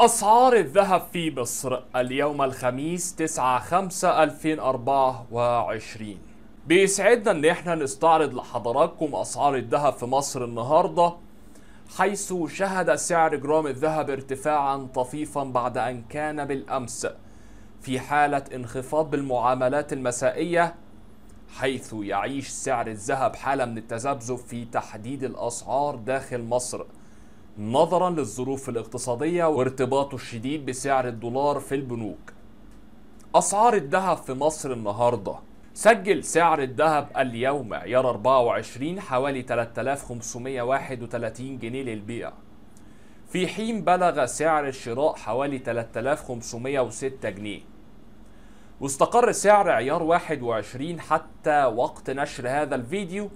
أسعار الذهب في مصر اليوم الخميس 9 5 2024 بيسعدنا إن إحنا نستعرض لحضراتكم أسعار الذهب في مصر النهاردة حيث شهد سعر جرام الذهب ارتفاعا طفيفا بعد أن كان بالأمس في حالة انخفاض بالمعاملات المسائية حيث يعيش سعر الذهب حالة من التذبذب في تحديد الأسعار داخل مصر نظرا للظروف الاقتصادية وارتباطه الشديد بسعر الدولار في البنوك أسعار الذهب في مصر النهاردة سجل سعر الذهب اليوم عيار 24 حوالي 3531 جنيه للبيع في حين بلغ سعر الشراء حوالي 3506 جنيه واستقر سعر عيار 21 حتى وقت نشر هذا الفيديو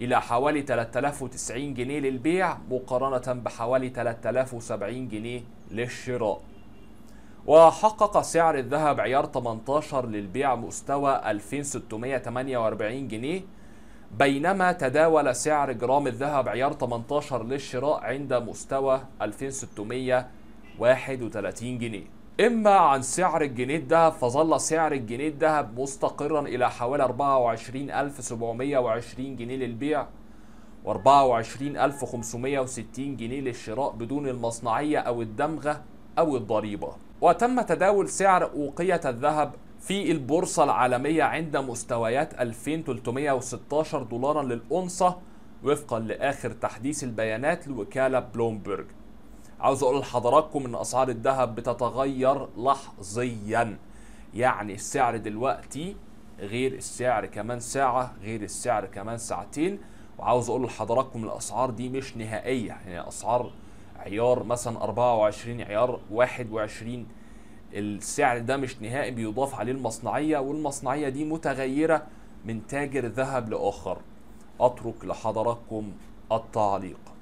إلى حوالي 3090 جنيه للبيع مقارنة بحوالي 3070 جنيه للشراء وحقق سعر الذهب عيار 18 للبيع مستوى 2648 جنيه بينما تداول سعر جرام الذهب عيار 18 للشراء عند مستوى 2631 جنيه إما عن سعر الجنيه الذهب فظل سعر الجنيه الذهب مستقرا إلى حوالي 24720 جنيه للبيع و24560 جنيه للشراء بدون المصنعية أو الدمغة أو الضريبة وتم تداول سعر أوقية الذهب في البورصة العالمية عند مستويات 2316 دولارا للأونصة وفقا لآخر تحديث البيانات لوكالة بلومبرج عاوز اقول لحضراتكم ان اسعار الذهب بتتغير لحظيا يعني السعر دلوقتي غير السعر كمان ساعة غير السعر كمان ساعتين وعاوز اقول لحضراتكم الاسعار دي مش نهائية يعني اسعار عيار مثلا 24 عيار 21 السعر ده مش نهائي بيضاف عليه المصنعية والمصنعية دي متغيرة من تاجر ذهب لآخر أترك لحضراتكم التعليق